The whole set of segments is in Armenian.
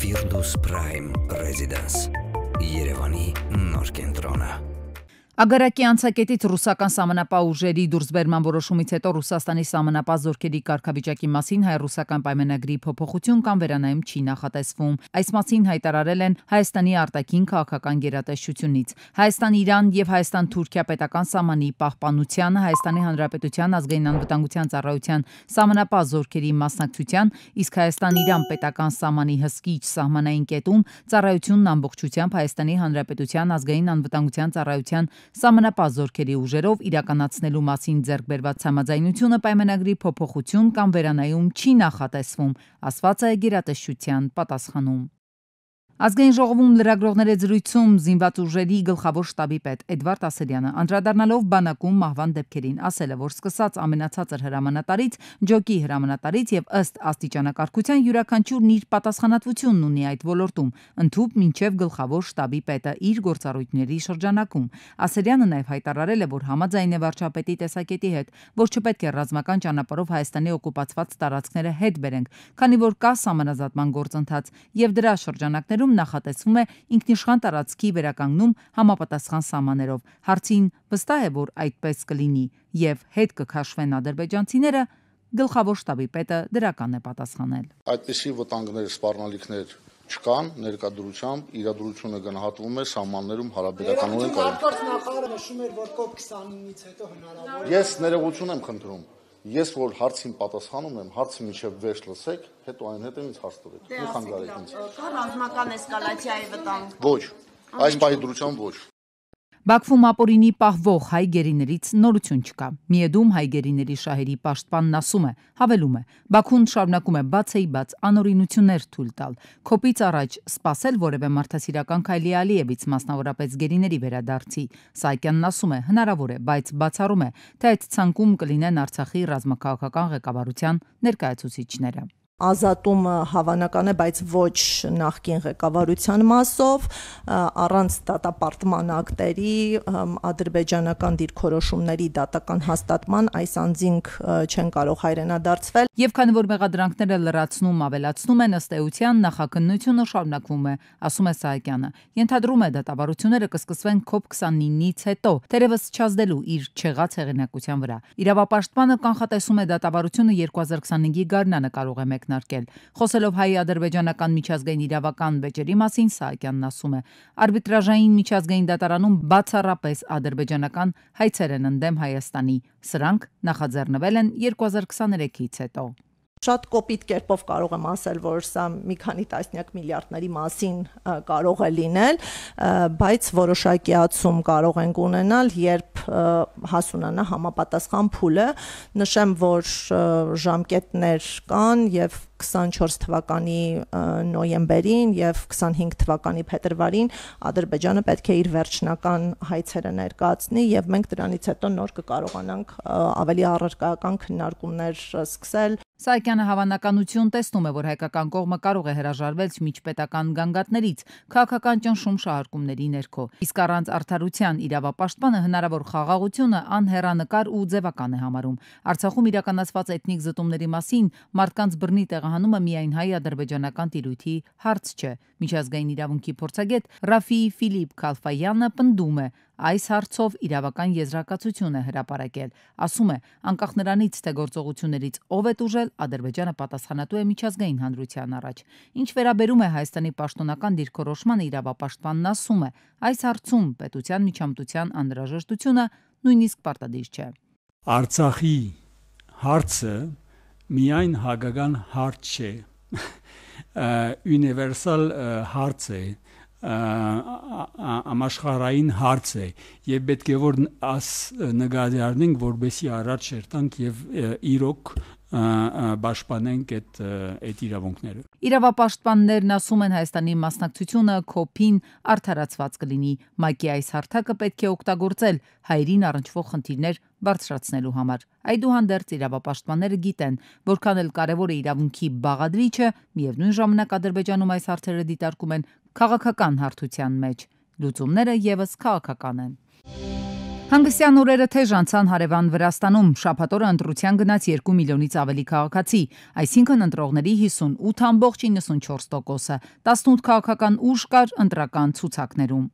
Firdus Prime Residence, Երևանի Նոր կենտրոնը։ Ագարակի անցակետից ռուսական սահմանապահուժերի դուրսբերման որոշումից հետո Ռուսաստանի սահմանապահ զորքերի կարգավիճակի մասին հայ-ռուսական պայմանագրի փոփոխություն կամ վերանայում չի նախատեսվում։ Այս մասին հայտարարել են Հայաստանի արտաքին քաղաքական գերատեսչությունից։ Հայաստան-Իրան եւ Հայաստան-Թուրքիա պետական սահմանի պահպանության, Հայաստանի Հանրապետության ազգային անվտանգության ծառայության սահմանապահ զորքերի մասնակցության, իսկ Հայաստան-Իրան պետական սահմանի հսկիչ սահմանային կետում ծառայությունն ամբողջությամբ Հայաստանի Հանրապետության ազգային անվտանգության ծառայության Սամենապահ զորքերի ուժերով իրականացնելու մասին ձեռքբերված համաձայնությունը պայմանագրի փոփոխություն կամ վերանայում չի նախատեսվում, ասված է գերատեսչության պատասխանում։ Ազգային ժողովում լրագրողների զրույցում զինված ուժերի գլխավոր շտաբի պետ Էդվարդ Ասելյանը անդրադառնալով բանակում մահվան դեպքերին ասել է, որ սկսած ամենացածր հրամանատարից, ջոկի հրամանատարից եւ ըստ աստիճանակարգության յուրաքանչյուրն իր պատասխանատվությունն ունի այդ ոլորտում, ընդհուպ մինչեւ գլխավոր շտաբի պետը իր գործառույթների շրջանակում։ Ասելյանը նաեւ հայտարարել է, որ համաձայն է վարչապետի տեսակետի հետ, որ չպետք է ռազմական ճանապարհով Հայաստանի օկուպացված տարածքները հետ բերենք, քանի որ կա համանազատման գործընթաց եւ դրա շրջանակներում Հայաստանում նախատեսվում է ինքնիշխան տարածքի վերականգնում համապատասխան սահմաններով։ Հարցին վստահ է, որ այդպես կլինի եւ հետ կքաշվեն ադրբեջանցիները, գլխավոր штаբի պետը դրական է պատասխանել։ Այդպիսի վտանգներ, սպառնալիքներ չկան ներկայությամբ իրադրությունը գնահատվում է սահմաններում հարաբերականորեն կարող։ Ներկայացված նախարարը նշում էր, որ COP29-ից հետո հնարավոր է։ Ես ներողություն եմ խնդրում ես որ հարցին պատասխանում եմ, հարցը միջև վերջ լսեք, հետո այն հետ ինձ հարց տվեք։ դե Մի խանգարեք ինձ։ Կա ռազմական էսկալացիայի վտանգ։ Ոչ, այս բայդրությամբ ոչ։ Բաքվում ապօրինի պահվող հայ գերիներից նորություն չկա։ Միեդում հայ գերիների շահերի պաշտպանն ասում է, հավելում է. Բաքուն շարունակում է բացեի բաց անօրինություններ թույլ տալ։ Կոպից առաջ սпасել որևէ մարդասիրական քայլի Ալիևից մասնավորապես գերիների վերադարձի։ Սահակյանն ասում է, հնարավոր է, բայց բացառում է, թե այդ ցանկում կլինեն Արցախի ռազմաքաղաքական ղեկավարության ներկայացուցիչները ազատումը հավանական է, բայց ոչ նախկին ղեկավարության մասով, առանց դատապարտման ակտերի, ադրբեջանական դիրքորոշումների դատական հաստատման այս անձինք չեն կարող հայրենադարձվել։ Եվ քանի որ մեղադրանքները լրացնում ավելացնում են ըստ էության նախաքննությունը շարունակվում է, ասում է Սահակյանը։ Ենթադրում է դատավարությունները կսկսվեն COP29-ից հետո, թերևս չազդելու իր չեղած հեղինակության վրա։ Իրավապաշտպանը կանխատեսում է դատավարությունը 2025-ի գարնանը կարող է մեկնել քննարկել։ Խոսելով հայ-ադրբեջանական միջազգային իրավական վեճերի մասին Սահակյանն ասում է. Արբիտրաժային միջազգային դատարանում բացառապես ադրբեջանական հայցեր են ընդդեմ Հայաստանի։ Սրանք նախաձեռնվել են 2023-ից հետո։ Շատ կոպիտ կերպով կարող եմ ասել, որ սա մի քանի տասնյակ միլիարդների մասին կարող է լինել, բայց որոշակիացում կարող ենք ունենալ, երբ հասունանա համապատասխան փուլը նշեմ որ ժամկետներ կան եւ 24 թվականի նոյեմբերին եւ 25 թվականի փետրվարին Ադրբեջանը պետք է իր վերջնական հայցերը ներկայացնի եւ մենք դրանից հետո նոր կկարողանանք ավելի առարկայական քննարկումներ սկսել Սայկյանը հավանականություն տեսնում է, որ հայկական կողմը կարող է հրաժարվել միջպետական գանգատներից, քաղաքական ճնշում շահարկումների ներքո։ Իսկ առանց արդարության իրավապաշտպանը հնարավոր խաղաղություն Սիմոնյանը անհեռանկար ու ձևական է համարում։ Արցախում իրականացված էթնիկ զտումների մասին մարդկանց բռնի տեղահանումը միայն հայ-ադրբեջանական տիրույթի հարց չէ։ Միջազգային իրավունքի փորձագետ Ռաֆի Ֆիլիպ Քալֆայանը պնդում է, այս հարցով իրավական եզրակացություն է հրապարակել։ Ասում է, անկախ նրանից, թե գործողություններից ով է դուժել, Ադրբեջանը պատասխանատու է միջազգային հանրության առաջ։ Ինչ վերաբերում է Հայաստանի պաշտոնական դիրքորոշմանը, իրավապաշտպանն ասում է, այս հարցում պետության միջամտության անհրաժեշտությունը նույնիսկ պարտադիր չէ։ Արցախի հարցը միայն հագական հարց չէ։ Ունիվերսալ հարց է, ամաշխարային հարց է եւ պետք է որ աս նկատի առնենք որբեսի առաջ շերտանք եւ իրոք պաշտպանենք այդ այդ իրավունքները։ Իրավապաշտպաններն ասում են Հայաստանի մասնակցությունը կոպին արդարացված կլինի։ ՄԱԿ-ի այս հարթակը պետք է օգտագործել հայերին առնչվող խնդիրներ բարձրացնելու համար։ Այդուհանդերձ իրավապաշտպանները գիտեն, որքան էլ կարևոր է իրավունքի բաղադրիչը, միևնույն ժամանակ Ադրբեջանում այս հարցերը դիտարկում են քաղաքական հարթության մեջ։ Լուծումները եւս քաղաքական են։ Ա Հանգստյան օրերը թեժ անցան հարևան Վրաստանում, շապատորը ընտրության գնաց 2 միլիոնից ավելի քաղաքացի, այսինքն ընտրողների 58.94%-ը, 18 քաղաքական ուժ կար ընտրական ցուցակներում։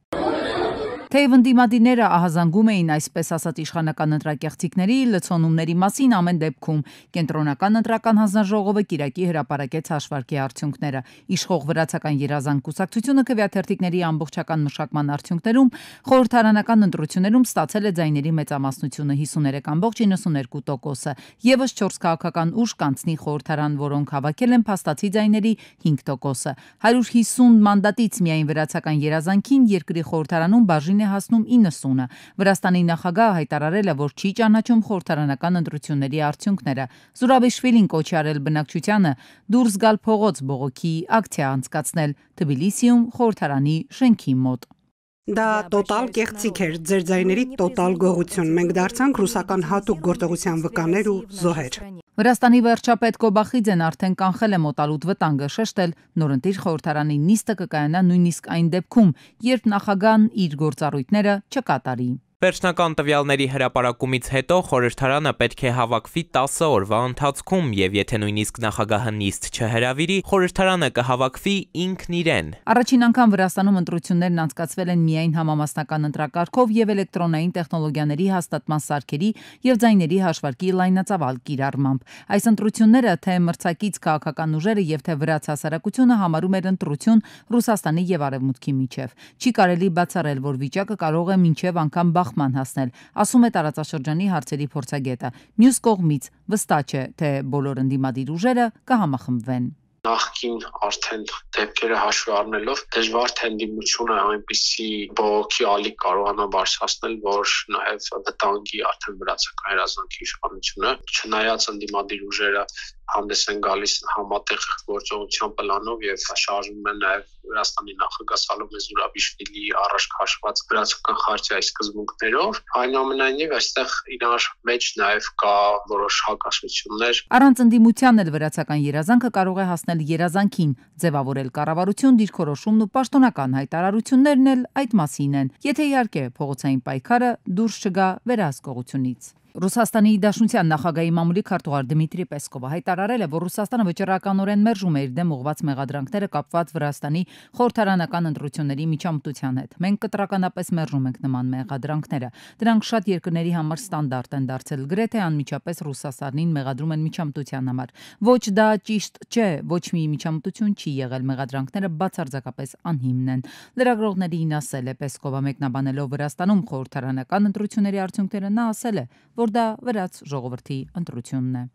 Թեև ընդդիմադիրները ահազանգում էին այսպես ասած իշխանական ընտրակեղծիքների լցոնումների մասին ամեն դեպքում, կենտրոնական ընտրական հանձնաժողովը Կիրակի հրապարակեց հաշվարկի արդյունքները։ Իշխող վրացական երազանց կուսակցությունը քվեաթերթիկների ամբողջական մշակման արդյունքներում խորհրդարանական ընտրություններում ստացել է ձայների մեծամասնությունը 53.92%-ը։ Եվս 4 քաղաքական ուժ կանցնի խորհրդարան, որոնք հավաքել են փաստացի ձայների 5%-ը։ 150 մանդատից միայն վրացական երազանքին երկրի խորհրդարանում բաժին տարին է հասնում 90-ը։ Վրաստանի նախագահը հայտարարել է, որ չի ճանաչում խորհրդարանական ընտրությունների արդյունքները։ Զուրաբեշվիլին կոչ արել բնակչությանը դուրս գալ փողոց բողոքի ակցիա անցկացնել Թբիլիսիում խորհրդարանի շենքի մոտ։ Դա տոտալ կեղծիք էր, ձեր ձայների տոտալ գողություն։ Մենք դարձանք ռուսական հատուկ գործողության վկաներ ու զոհեր։ Վրաստանի վերջապետ Կոբախիձեն արդեն կանխել է մոտալուտ վտանգը շեշտել նորընտիր խորհրդարանի նիստը կկայանա նույնիսկ այն դեպքում, երբ նախագահն իր գործառույթները չկատարի։ Վերջնական տվյալների հրապարակումից հետո խորհրդարանը պետք է հավաքվի 10 օրվա ընթացքում եւ եթե նույնիսկ նախագահը նիստ չհրավիրի, խորհրդարանը կհավաքվի ինքն իրեն։ Առաջին անգամ Վրաստանում ընտրություններն անցկացվել են միայն համամասնական ընտրակարգով եւ էլեկտրոնային տեխնոլոգիաների հաստատման սարքերի եւ ձայների հաշվարկի լայնածավալ կիրառմամբ։ Այս ընտրությունները թե մրցակից քաղաքական ուժերը եւ թե վրաց հասարակությունը համարում էր ընտրություն Ռուսաստանի եւ Արևմուտքի միջև։ Չի կարելի բացառել, որ վիճակը կարող է մինչեւ անգամ բախ բախման հասնել, ասում է տարածաշրջանի հարցերի փորձագետը։ Մյուս կողմից վստահ չէ, թե բոլոր ընդդիմադիր ուժերը կհամախմբվեն նախքին արդեն դեպքերը հաշվի առնելով դժվար թե ընդդիմությունը այնպիսի բողոքի ալիք կարողանա բարձրացնել, որ նաև վտանգի արդեն վրացական հերազանգի իշխանությունը, չնայած ընդդիմադիր ուժերը հանդես են գալիս համատեղ գործողության պլանով եւ շարժվում են նաեւ Վրաստանի նախագահ Սալոմե Զուրաբիշվիլի առաջ քաշված գրացական խարտիայի սկզբունքներով այնուամենայնիվ այստեղ իրար մեջ նաեւ կա որոշ հակասություններ Առանց ընդդիմության էլ վրացական երազանքը կարող է հասնել երազանքին ձևավորել կառավարություն դիրքորոշումն ու պաշտոնական հայտարարություններն էլ այդ մասին են եթե իհարկե փողոցային պայքարը դուրս չգա վերահսկողությունից Ռուսաստանի Դաշնության նախագահի մամուլի քարտուղար Դմիտրի Պեսկովը հայտարարել է, որ Ռուսաստանը վճռականորեն մերժում է իր դեմ ուղված մեղադրանքները կապված Վրաստանի խորհրդարանական ընտրությունների միջամտության հետ։ Մենք կտրականապես մերժում ենք նման մեղադրանքները։ Դրանք շատ երկրների համար ստանդարտ են դարձել, գրեթե անմիջապես Ռուսաստանին մեղադրում են միջամտության համար։ Ոչ դա ճիշտ չէ, ոչ մի միջամտություն չի եղել, մեղադրանքները բացարձակապես անհիմն են։ Լրագրողներին ասել է Պեսկովը մեկնաբանելով Վրաստանում խորհրդարանական ընտրությունների արդյունքները, նա ասել է, որ որ դա վրաց ժողովրդի ընտրությունն է։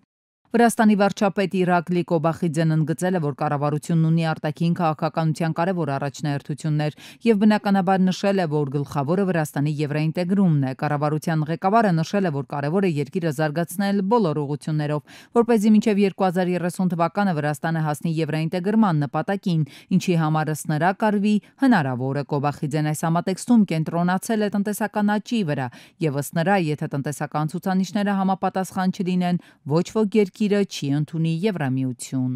Վրաստանի վարչապետ Իրակլի Կոբախիձեն ընդգծել է, որ կառավարությունն ունի արտաքին քաղաքականության կարևոր առաջնահերթություններ եւ բնականաբար նշել է, որ գլխավորը Վրաստանի եվրոինտեգրումն է։ Կառավարության ղեկավարը նշել է, որ կարևոր է երկիրը զարգացնել բոլոր ուղություններով, որ เป զի մինչեւ 2030 թվականը Վրաստանը հասնի եվրոինտեգրման նպատակին, ինչի համար ըստ նրա կարվի հնարավոր է Կոբախիձեն այս համատեքստում կենտրոնացել է տնտեսական աճի վրա եւ ըստ նրա, եթե տնտեսական ցուցանիշները համապատասխան չլինեն, ոչ ոք երկիր երկիրը չի ընդունի Եվրամիություն։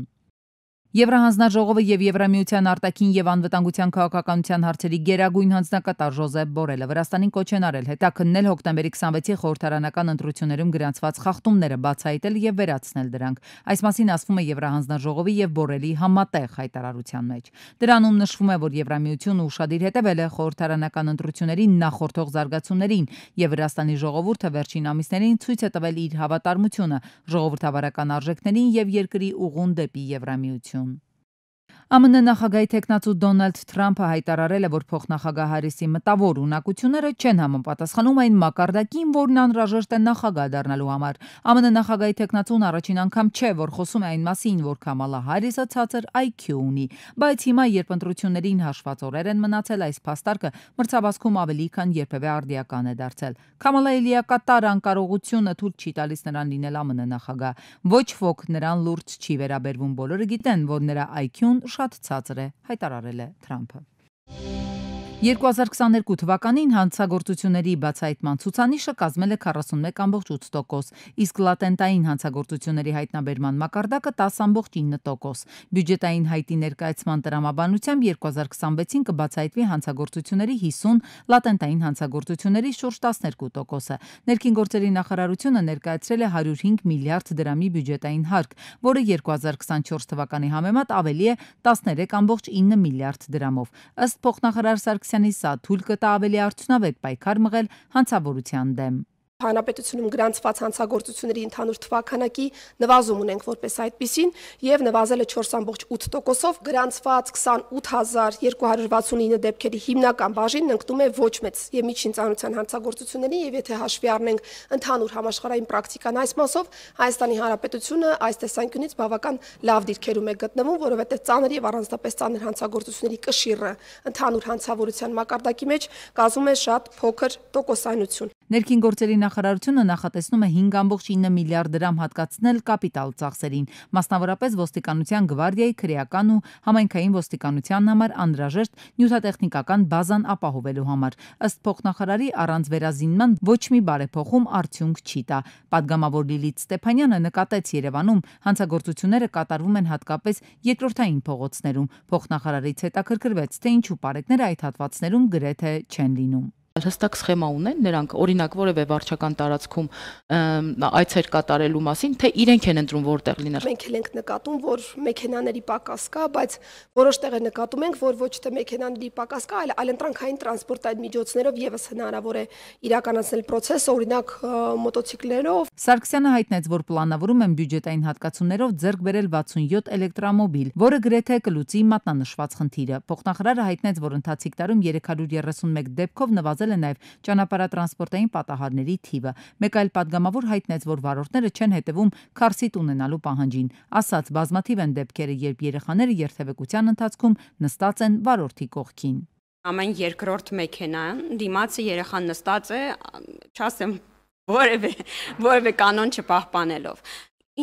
Եվրահանձնաժողովը եւ Եվրամիության արտաքին եւ անվտանգության քաղաքականության հարցերի գերագույն հանձնակատար Ժոզեփ Բորելը Վրաստանին կոչ են արել հետաքննել հոկտեմբերի 26-ի խորհրդարանական ընտրություններում գրանցված խախտումները բացահայտել եւ վերացնել դրանք։ Այս մասին ասվում է Եվրահանձնաժողովի եւ Բորելի համատեղ հայտարարության մեջ։ Դրանում նշվում է, որ Եվրամիությունը ուշադիր հետևել է խորհրդարանական ընտրությունների նախորդող զարգացումներին եւ Վրաստանի ժողովուրդը վերջին ամիսներին ցույց է տվել իր հավատարմությունը ժողովրդավարական արժեքներին եւ երկրի ուղուն դեպի Եվրամիություն։ ԱՄՆ նախագահի տեխնացու Դոնալդ Թրամփը հայտարարել է, որ փոխնախագահ Հարիսի մտավոր ունակությունները չեն համապատասխանում այն մակարդակին, որն անհրաժեշտ է նախագահ դառնալու համար։ ԱՄՆ նախագահի տեխնացուն առաջին անգամ չէ, որ խոսում է այն մասին, որ Կամալա Հարիսը ցածր IQ ունի, բայց հիմա, երբ ընտրություններին հաշված օրեր են մնացել, այս փաստարկը մրցավազքում ավելի քան երբևէ արդիական է դարձել։ Կամալա Իլիակատար անկարողությունը թույլ չի տալիս նրան լինել ԱՄՆ նախագահ։ Ոչ ոք նրան լուրջ չի վերաբերվում, բոլորը գիտեն, որ նրա IQ-ն շատ ցածր է, հայտարարել է Թրամփը։ 2022 թվականին հանցագործությունների բացահայտման ցուցանիշը կազմել է 41.8%, իսկ լատենտային հանցագործությունների հայտնաբերման մակարդակը 10.9%։ Բյուջետային հայտի ներկայացման տրամաբանությամբ 2026-ին կբացահայտվի հանցագործությունների 50, լատենտային հանցագործությունների շուրջ 12%-ը։ Ներքին գործերի նախարարությունը ներկայացրել է 105 միլիարդ դրամի բյուջետային հարկ, որը 2024 թվականի համեմատ ավելի է 13.9 միլիարդ դրամով։ Ըստ փոխնախարար Սարգսյան Սարգսյանի սա թույլ կտա ավելի արդյունավետ պայքար մղել հանցավորության դեմ։ Հանրապետությունում գրանցված հանցագործությունների ընդհանուր թվականակի նվազում ունենք որպես այդպիսին եւ նվազել է 4.8%-ով գրանցված 28269 դեպքերի հիմնական բաժինն ընկնում է ոչ մեծ եւ միջին ծանրության հանցագործությունների եւ եթե հաշվի առնենք ընդհանուր համաշխարհային պրակտիկան այս մասով Հայաստանի Հանրապետությունը այս տեսանկյունից բավական լավ դիրքերում է գտնվում, որովհետեւ ծանր եւ առանձնապես ծանր հանցագործությունների կշիռը ընդհանուր հանցավորության մակարդակի մեջ կազմում է շատ փոքր տոկոսայնություն։ Ներքին գործերի նախարարությունը նախատեսնում է 5.9 միլիարդ դրամ հատկացնել կապիտալ ծախսերին, մասնավորապես ոստիկանության գվարդիայի քրեական ու համայնքային ոստիկանության համար անհրաժեշտ նյութատեխնիկական բազան ապահովելու համար։ Ըստ փոխնախարարի առանց վերազինման ոչ մի բարեփոխում արդյունք չի տա։ Պատգամավոր Լիլիթ Ստեփանյանը նկատեց Երևանում հանցագործությունները կատարվում են հատկապես երկրորդային փողոցներում։ Փոխնախարարից հետաքրքրվեց, թե ինչու պարեկները այդ հատվածներում գրեթե չեն լինում հստակ սխեմա ունեն նրանք, օրինակ որևէ վարչական տարածքում այցեր կատարելու մասին, թե իրենք են ընտրում որտեղ լինել։ Մենք էլ ենք նկատում, որ մեքենաների պակաս կա, բայց որոշ տեղ է նկատում ենք, որ ոչ թե մեքենաների պակաս կա, այլ այլընտրանքային տրանսպորտային միջոցներով եւս հնարավոր է իրականացնել process, օրինակ մոտոցիկլերով։ Սարգսյանը հայտնեց, որ պլանավորում են բյուջետային հատկացումներով ձեռք բերել 67 էլեկտրոմոբիլ, որը գրեթե կլուծի մատնանշված խնդիրը։ Փոխնախարարը հայտնեց, որ ընթացիկ տարում 331 դեպքով նվազել ավելացել է նաև ճանապարհատրանսպորտային պատահարների թիվը։ Մեկ այլ падգամավոր հայտնեց, որ վարորդները չեն հետևում քարսիտ ունենալու պահանջին։ Ասաց, բազմաթիվ են դեպքերը, երբ երեխաները երթևեկության ընթացքում նստած են վարորդի կողքին։ Ամեն երկրորդ մեքենան դիմացի երեխան նստած է, չասեմ որևէ որևէ կանոն չպահպանելով։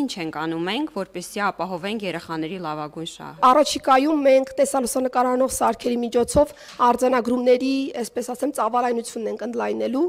Ինչ ենք անում մենք, որպեսզի ապահովենք երեխաների լավագույն շահը։ Առաջիկայում մենք տեսալուսանկարանով սարքերի միջոցով արձանագրումների, այսպես ասեմ, ծավալայնությունն ենք ընդլայնելու,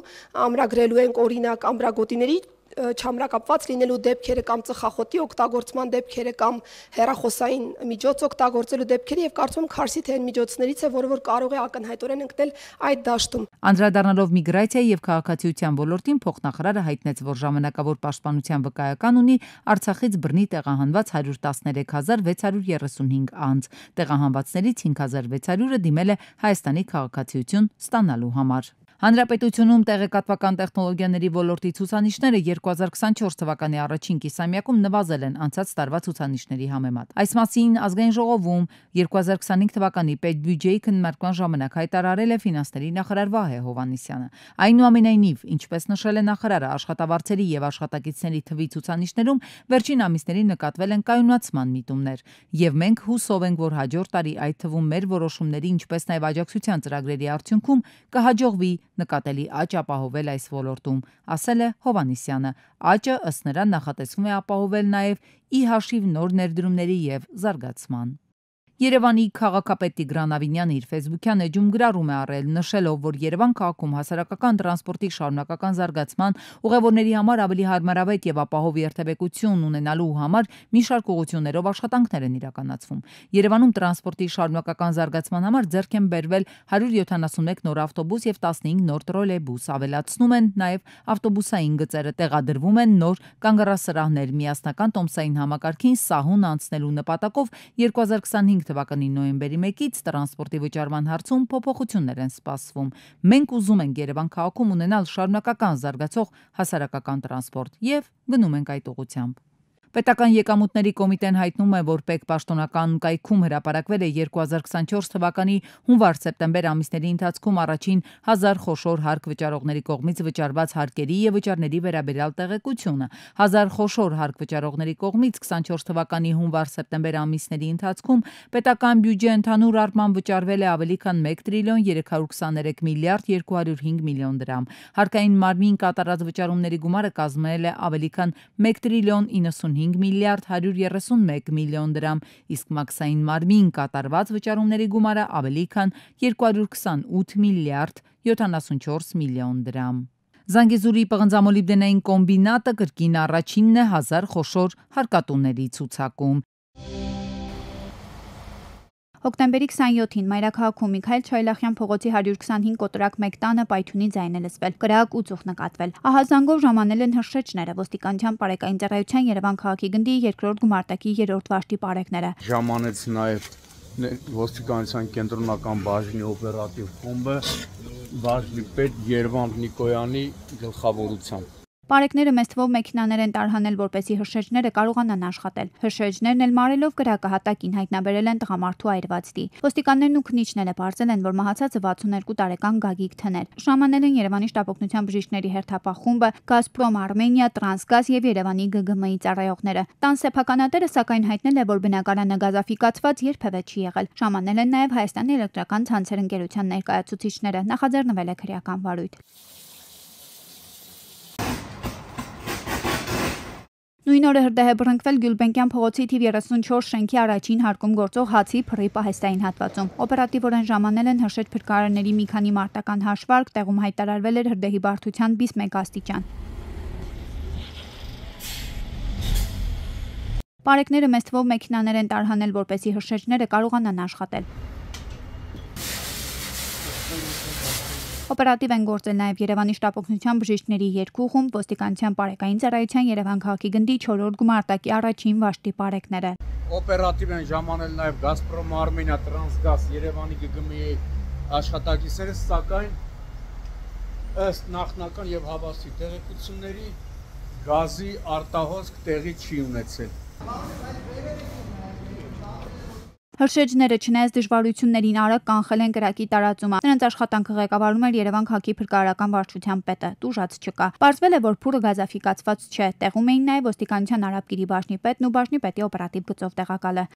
ամրագրելու ենք օրինակ ամբրագոտիների չամրակապված լինելու դեպքերը կամ ծխախոտի օգտագործման դեպքերը կամ հերախոսային միջոց օգտագործելու դեպքերը եւ կարծում քարսի թե այն միջոցներից է, որը որ կարող է ակնհայտորեն ընկնել այդ դաշտում։ Անդրադառնալով միգրացիայի եւ քաղաքացիության ոլորտին փոխնախարարը հայտնեց, որ ժամանակավոր պաշտպանության վկայական ունի Արցախից բռնի տեղահանված 113635 անձ, տեղահանվածներից 5600-ը դիմել է Հայաստանի քաղաքացիություն ստանալու համար։ Հանրապետությունում տեղեկատվական տեխնոլոգիաների ոլորտի ցուցանիշները 2024 թվականի առաջին կիսամյակում նվազել են անցած տարվա ցուցանիշների համեմատ։ Այս մասին ազգային ժողովում 2025 թվականի պետբյուջեի քննարկման ժամանակ հայտարարել է ֆինանսների նախարար Վահե Հովանիսյանը։ Այնուամենայնիվ, ինչպես նշել է նախարարը, աշխատավարձերի եւ աշխատակիցների թվի ցուցանիշներում վերջին ամիսներին նկատվել են կայունացման միտումներ, եւ մենք հուսով ենք, որ հաջորդ տարի այդ թվում մեր որոշումների ինչպես նաեւ աջակցության ծրագրերի արդյունքում կհաջողվի նկատելի աճ ապահովել այս ոլորտում, ասել է Հովանիսյանը։ Աճը ըստ նրան նախատեսվում է ապահովել նաև ի հաշիվ նոր ներդրումների եւ զարգացման։ Երևանի քաղաքապետ Տիգրան Ավինյանը իր Facebook-յան էջում գրառում է արել, նշելով, որ Երևան քաղաքում հասարակական տրանսպորտի շարունակական զարգացման ուղևորների համար ավելի հարմարավետ եւ ապահով երթևեկություն ունենալու համար մի շարք ուղղություններով աշխատանքներ են իրականացվում։ Երևանում տրանսպորտի շարունակական զարգացման համար ձեռք են բերվել 171 նոր ավտոբուս եւ 15 նոր տրոլեյբուս, ավելացնում են նաեւ ավտոբուսային գծերը, տեղադրվում են նոր կանգառասրահներ միասնական տոմսային համակարգին սահուն անցնելու նպատակով 2025 2025 թվականի նոյեմբերի 1-ից տրանսպորտի վճարման հարցում փոփոխություններ են սպասվում։ Մենք ուզում ենք Երևան քաղաքում ունենալ շարունակական զարգացող հասարակական տրանսպորտ եւ գնում ենք այդ ուղությամբ։ Պետական եկամուտների կոմիտեն հայտնում է, որ ՊԵԿ պաշտոնական կայքում հրապարակվել է 2024 թվականի հունվար-սեպտեմբեր ամիսների ընթացքում առաջին 1000 խոշոր հարկ վճարողների կողմից վճարված հարկերի եւ վճարների վերաբերյալ տեղեկությունը։ 1000 խոշոր հարկ վճարողների կողմից 24 թվականի հունվար-սեպտեմբեր ամիսների ընթացքում պետական բյուջե ընդհանուր առմամբ վճարվել է ավելի քան 1 տրիլիոն 323 միլիարդ 205 միլիոն դրամ։ Հարկային մարմին կատարած վճարումների գումարը կազմել է ավելի քան 1 տրիլիոն 95 5 միլիարդ 131 միլիոն դրամ, իսկ մաքսային մարմին կատարված վճարումների գումարը ավելի քան 228 միլիարդ 74 միլիոն դրամ։ Զանգեզուրի պղնձամոլիբդենային կոմբինատը կրկին առաջինն է 1000 խոշոր հարկատուների ցուցակում։ Հոկտեմբերի 27-ին Մայրաքաղաքում Միքայել Չայլախյան փողոցի 125 կոտրակ 1 տանը պայթյունի ձայն է լսվել, կրակ ու ծուխ նկատվել։ Ահազանգով ժամանել են հրշեջները, ոստիկանության բարեկային ծառայության Երևան քաղաքի գնդի 2-րդ գումարտակի 3-րդ վաշտի բարեկները։ Ժամանեց նաև ոստիկանության կենտրոնական բաժնի օպերատիվ խումբը բաժնի պետ Երվանդ Նիկոյանի գլխավորությամբ Պարեկները մեծ թվով մեքենաներ են տարհանել, որպեսի հրշեջները կարողանան աշխատել։ Հրշեջներն էլ մարելով գրակահատակին հայտնաբերել են տղամարդու այրվածտի։ Ոստիկաններն ու քնիչն էլ բարձել են, որ մահացածը 62 տարեկան Գագիկ Թներ։ Շամանել են Երևանի շտապօգնության բժիշկների հերթապահ խումբը, Գազպրոմ Արմենիա, Տրանսգազ եւ Երևանի ԳԳՄ-ի ծառայողները։ Տան սեփականատերը սակայն հայտնել է, որ բնակարանը գազաֆիկացված երբևէ չի եղել։ Շամանել են նաեւ Հայաստանի էլեկտրական ցանցեր ընկերության ներկայացուցիչները։ Նախաձեռնվել է քրեական վարույթ։ Նույն օրը հրդեհ է բռնկվել Գյուլբենկյան փողոցի թիվ 34 շենքի առաջին հարկում գործող հացի փռի պահեստային հատվածում։ Օպերատիվորեն ժամանել են հրշեջ փրկարարների մի քանի մարտական հաշվարկ, տեղում հայտարարվել էր հրդեհի բարդության բիս 1 աստիճան։ Պարեկները մեծ թվով մեքենաներ են տարհանել, որպեսի հրշեջները կարողանան աշխատել։ Օպերատիվ են գործել նաև Երևանի շտապօգնության բժիշկների երկուղում, ոստիկանության բարեկային ծառայության Երևան քաղաքի գնդի 4-րդ գումարտակի առաջին վաշտի բարեկները։ Օպերատիվ են ժամանել նաև Գազպրոմ Արմենիա Տրանսգազ Երևանի ԳԳՄ-ի աշխատակիցները, սակայն ըստ նախնական եւ հավաստի տեղեկությունների գազի արտահոսք տեղի չի ունեցել։ Հրշեջները չնայած դժվարություններին արագ կանխել են գրակի տարածումը։ Նրանց աշխատանքը ղեկավարում էր Երևան քաղաքի փրկարարական վարչության պետը։ Դուժած չկա։ Պարզվել է, որ փուրը գազաֆիկացված չէ։ Տեղում էին նաև ոստիկանության արաբկիրի բաժնի պետն ու բաժնի պետի օպերատիվ գծով տեղակալը։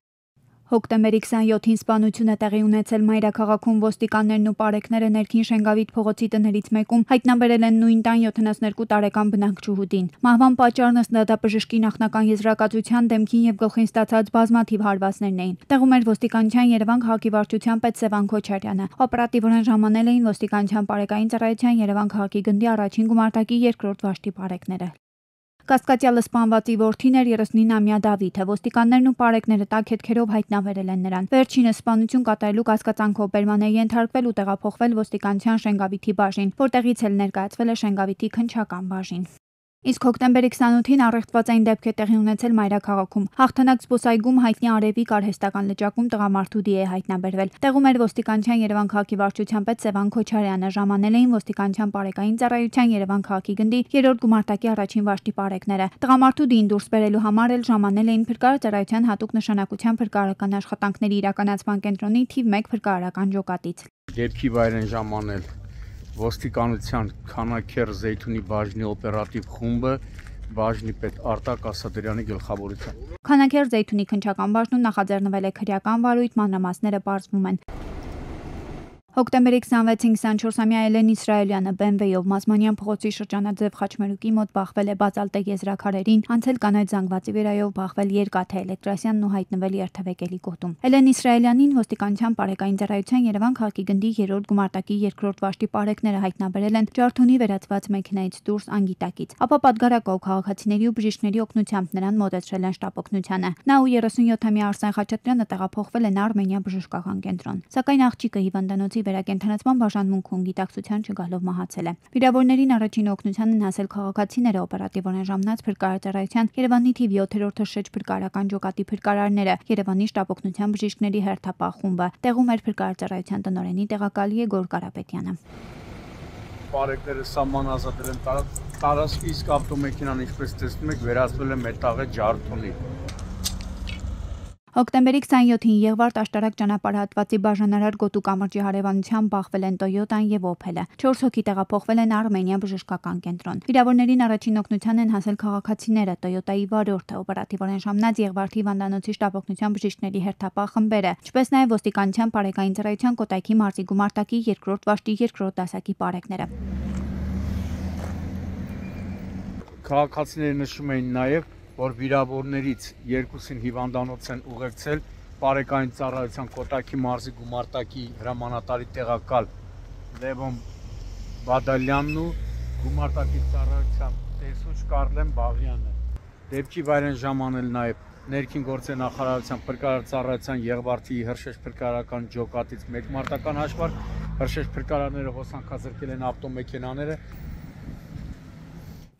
Հոկտեմբերի 27-ին սպանությունը տեղի ունեցել Մայրաքաղաքում ոստիկաններն ու պարեկները ներքին Շենգավիթ փողոցի տներից մեկում հայտնաբերել են նույն տան 72 տարեկան բնակչուհուդին։ Մահվան պատճառն ըստ դատաբժշկի նախնական եզրակացության դեմքին եւ գլխին ստացած բազմաթիվ հարվածներն էին։ Տեղում էր ոստիկանության Երևան քաղաքի վարչության պետ Սևան Քոչարյանը։ Օպերատիվորեն ժամանել էին ոստիկանության պարեկային ծառայության Երևան քաղաքի գնդի առաջին գումարտակի երկրորդ վաշտի պարեկները։ Կասկածյալը սպանվածի որդին էր 39-ամյա Դավիթը։ Ոստիկաններն ու պարեկները տակ հետքերով հայտնաբերել են նրան։ Վերջինը սպանություն կատարելու կասկածանքով Բերման է ենթարկվել ու տեղափոխվել ոստիկանության Շենգավիթի բաժին, որտեղից էլ ներկայացվել է Շենգավիթի քնչական բաժին։ Իսկ հոկտեմբերի 28-ին առեղծվածային դեպք է տեղի ունեցել Մայրաքաղաքում։ Հաղթանակ զբոսայգում հայտնի Արևիկ արհեստական լճակում տղամարդու դի է հայտնաբերվել։ Տեղում էր ոստիկանության Երևան քաղաքի վարչության պետ Սևան Քոչարյանը, ժամանել էին ոստիկանության բարեկային ծառայության Երևան քաղաքի գնդի 3-րդ գումարտակի առաջին վաշտի բարեկները։ Տղամարդու դին դուրս բերելու համար էլ ժամանել էին փրկարարարության հատուկ նշանակության փրկարարական աշխատանքների իրականացման կենտրոնի թիվ 1 փրկարարական ջոկատից։ Դեպքի վայրեն ժամանել ոստիկանության քանաքեր զեյթունի բաժնի օպերատիվ խումբը բաժնի պետ Արտակ Ասատրյանի գլխավորությամբ։ Քանաքեր զեյթունի քնչական բաժնում նախաձեռնվել է քրեական վարույթ, մանրամասները բարձվում են։ Հոկտեմբերի 26-ին 24-ամյա Էլեն Իսրայելյանը BMW-ով Մազմանյան փողոցի շրջանաձև խաչմերուկի մոտ բախվել է բազալտե եզրակարերին, անցել կանայց զանգվածի վրայով բախվել Երկաթե Էլեկտրասյանն ու հայտնվել երթևեկելի գոտում։ Էլեն Իսրայելյանին հոստիկանության Պարեկային ծառայության Երևան քաղաքի գնդի 3-րդ գումարտակի 2-րդ վաշտի պարեկները հայտնաբերել են Ջարդունի վերածված մեքենայից դուրս անգիտակից։ Ապա պատգարակով քաղաքացիների ու բժիշկների օգնությամբ նրան մոտեցրել են շտապօգնությանը։ Նա ու 37-ամյա Արսեն Խաչատրյանը տեղափոխվել են Արմենիա բժշկական կենտրոն։ Սակայն աղջիկը հիվանդանոցի վերակենդանացման բաժանմունքում գիտակցության չգալով մահացել է։ Վիրավորներին առաջին օգնության են հասել քաղաքացիները, օպերատիվ օրենժամնաց փրկարարության Երևանի թիվ 7-րդ շեջ փրկարական ջոկատի փրկարարները, Երևանի շտաբօգնության բժիշկների հերթապահ խումբը։ Տեղում էր փրկարարության տնօրենի տեղակալի Եգոր Կարապետյանը։ Պարեկները սաման ազատել են տարածքը, իսկ ավտոմեքենան ինչպես տեսնում եք վերածվել է մետաղե ջարդոնի։ Հոկտեմբերի 27-ին Եղվարդ աշտարակ ճանապարհատվածի բաժանարար գոտու կամրջի հարևանությամբ բախվել են Toyota-ն եւ Opel-ը։ 4 հոգի տեղափոխվել են Արմենիա բժշկական կենտրոն։ Վիրավորներին առաջին օգնության են հասել քաղաքացիները, Toyota-ի վարորդը, օպերատիվորեն ժամնած Եղվարդի վանդանոցի շտաբօգնության բժիշկների հերթապահ խմբերը, ինչպես նաեւ ոստիկանության բարեկային ծառայության Կոտայքի մարզի գումարտակի 2-րդ վաշտի 2-րդ դասակի բարեկները։ Քաղաքացիները նշում էին նաեւ որ վիրավորներից երկուսին հիվանդանոց են ուղեկցել Պարեկային ծառայության Կոտակի մարզի գումարտակի հրամանատարի տեղակալ Լևոն Բադալյանն ու գումարտակի ծառայության տեսուչ Կարլեն Բաղյանը։ Դեպքի վայրեն ժամանել նաև ներքին գործերի նախարարության փրկարար ծառայության Եղվարդի հրշեջ փրկարարական ջոկատից մեկ մարտական հաշվարկ հրշեջ փրկարարները հոսանքազրկել են ավտոմեքենաները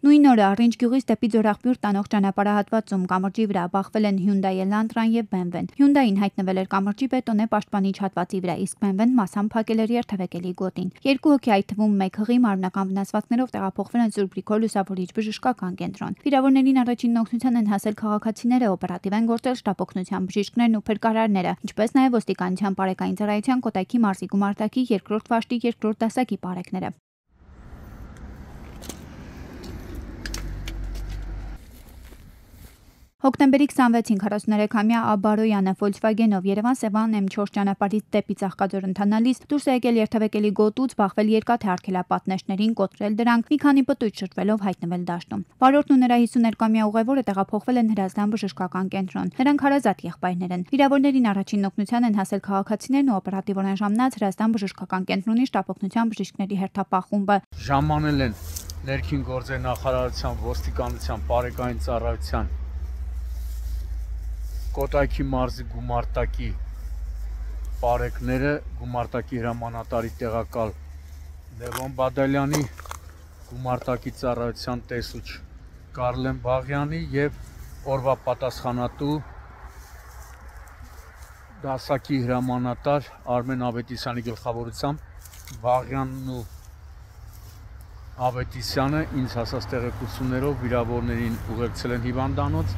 Նույն օրը Առինչ գյուղից դեպի Ձորախբյուր տանող ճանապարհահատվածում կամրջի վրա բախվել են Hyundai Elantra-ն եւ BMW-ն։ Hyundai-ին հայտնվել էր կամրջի բետոնե պաշտպանիչ հատվածի վրա, իսկ BMW-ն մասամբ փակել էր երթևեկելի գոտին։ Երկու հոգի, այդ թվում մեկ հղի մարմնական վնասվածքներով տեղափոխվել են Սուրբ Գրիգոր Լուսավորիչ բժշկական կենտրոն։ Վիրավորներին առաջին օգնության են հասել քաղաքացիները, օպերատիվ են գործել շտապօգնության բժիշկներն ու փրկարարները, ինչպես նաեւ ոստիկանության բարեկային ծառայության Կոտայքի մարզի գումարտակի 2-րդ վաշտի 2-րդ դասակի բարեկները։ Հոկտեմբերի 26-ին 43-ամյա Աբարոյանը Volkswagen-ով Երևան-Սևան M4 ճանապարհից դեպի Ծաղկաձոր ընթանալիս դուրս է եկել երթևեկելի գոտուց, բախվել երկաթե արկելապատնեշներին, կոտրել դրանք, մի քանի պտույտ շրջվելով հայտնվել դաշտում։ Վարորդն ու նրա 52-ամյա ուղևորը տեղափոխվել են Հրազդան բժշկական կենտրոն։ Նրանք հարազատ եղբայրներ են։ Վիրավորներին առաջին օգնության են հասել քաղաքացիներն ու օպերատիվորեն ժամնած Հրազդան բժշկական կենտրոնի շտապօգնության բժիշկների հերթապահումբը։ Ժամանել են ներքին գործերի նախարարության ոստիկանության բարեկային ծառայության Կոտայքի մարզի գումարտակի պարեկները, գումարտակի հրամանատարի տեղակալ Լևոն Բադալյանի, գումարտակի ծառայության տեսուչ Կարլեն Բաղյանի եւ օրվա պատասխանատու դասակի հրամանատար Արմեն Ավետիսյանի գլխավորությամբ Բաղյանն ու Ավետիսյանը ինձ հասած տեղեկություններով վիրավորներին ուղեկցել են հիվանդանոց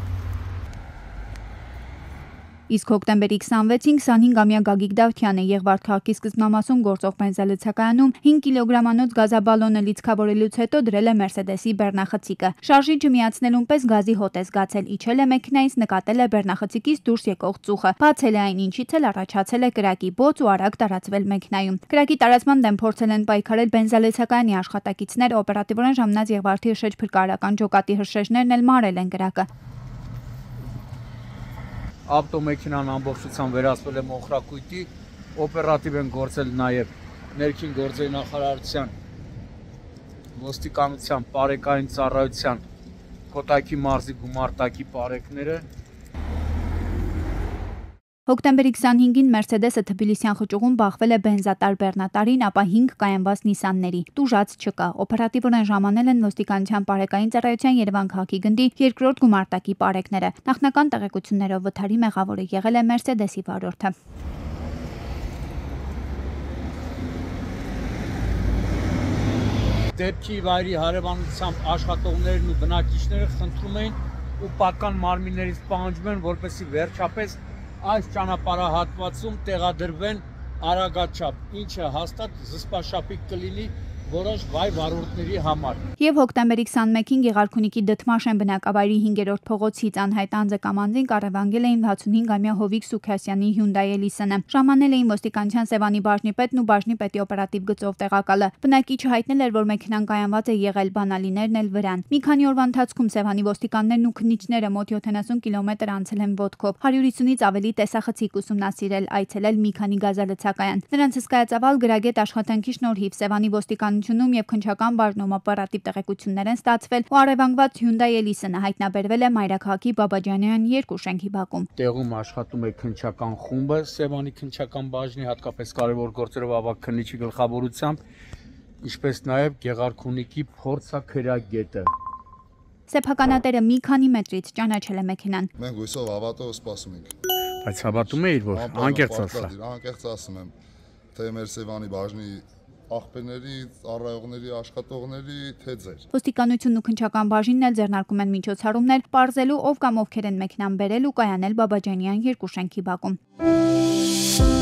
Իսկ հոկտեմբերի 26-ին 25-ամյա Գագիկ Դավթյանը Եղվարդ քաղաքի սկզբնամասում գործող բենզալեցակայանում 5 կիլոգրամանոց գազաբալոնը լիցքավորելուց հետո դրել է Մերսեդեսի բեռնախցիկը։ Շարժիչը միացնելուն պես գազի հոտ է զգացել, իջել է մեքենայից, նկատել է բեռնախցիկից դուրս եկող ծուխը, բացել է այն, ինչից էլ առաջացել է կրակի բոց ու արագ տարածվել մեքենայում։ Կրակի տարածման դեմ փորձել են պայքարել բենզալեցակայանի աշխատակիցներ, օպերատիվորեն ժամնած Եղվարդի շեջ փրկարարական ջոկատի հրշեջներն էլ մարել են կրակը ավտոմեքենան ամբողջությամբ վերածվել է մոխրակույտի, օպերատիվ են գործել նաև ներքին գործերի նախարարության ոստիկանության, բարեկային ծառայության, Կոտայքի մարզի գումարտակի բարեկները Հոկտեմբերի 25-ին Mercedes-ը Թբիլիսյան խճուղում բախվել է բենզատար Բեռնատարին, ապա 5 կայանված Nissan-ների։ Տուժած չկա։ Օպերատիվորեն ժամանել են ոստիկանության բարեկային ծառայության Երևան քաղաքի գնդի երկրորդ գումարտակի բարեկները։ Նախնական տեղեկություններով վթարի մեղավորը եղել է Mercedes-ի վարորդը։ Դեպքի վայրի հարևանությամբ աշխատողներն ու բնակիչները խնդրում էին ու պատկան մարմիններից պահանջում են, որպեսի վերջապես այս ճանապարհահատվածում տեղադրվեն արագաչափ, ինչը հաստատ զսպաշապիկ կլինի որոշ վայ վարորդների համար։ Եվ հոկտեմբերի 21-ին Գեղարքունիքի Դդմաշեն բնակավայրի 5-րդ փողոցից անհայտ անձը կամ անձին կառավանգել էին 65-ամյա Հովիկ Սուքյասյանի Hyundai Elisson-ը։ Ժամանել էին ոստիկանության Սևանի բաժնի պետն ու բաժնի պետի օպերատիվ գծով տեղակալը։ Բնակիչը հայտնել էր, որ մեքենան կայանված է եղել բանալիներն էլ վրան։ Մի քանի օրվա ընթացքում Սևանի ոստիկաններն ու քնիչները մոտ 70 կիլոմետր անցել են ոտքով։ 150-ից ավելի տեսախցիկ ուսումնասիրել, այցելել մի քանի գազալցակայան։ Նրանց հսկայածավալ գրագետ աշխատանքի շնորհիվ Սևանի ոստիկան արտադրությունում եւ քնչական բաժնում օպերատիվ տեղեկություններ են ստացվել ու արևանգված Hyundai Elis-ը հայտնաբերվել է Մայրաքաղաքի Բաբաջանյան 2 շենքի բակում։ Տեղում աշխատում է քնչական խումբը Սևանի քնչական բաժնի հատկապես կարևոր գործերով ավակ քննիչի գլխավորությամբ, ինչպես նաեւ Գեղարքունիքի փորձակերագետը։ Սեփականատերը մի քանի մետրից ճանաչել է մեքենան։ Մենք հույսով հավատով սպասում ենք։ Բայց հավատում էիր որ անկեղծ ասա։ Անկեղծ ասում եմ, թե մեր Սևանի բաժնի աղբեների, առայողների, աշխատողների թե ձեր։ Ոստիկանությունն ու քնչական բաժինն էլ ձեռնարկում են միջոցառումներ, ողջելու ով կամ ովքեր են մեքենան բերել ու կայանել Բաբաջանյան երկու շենքի բակում։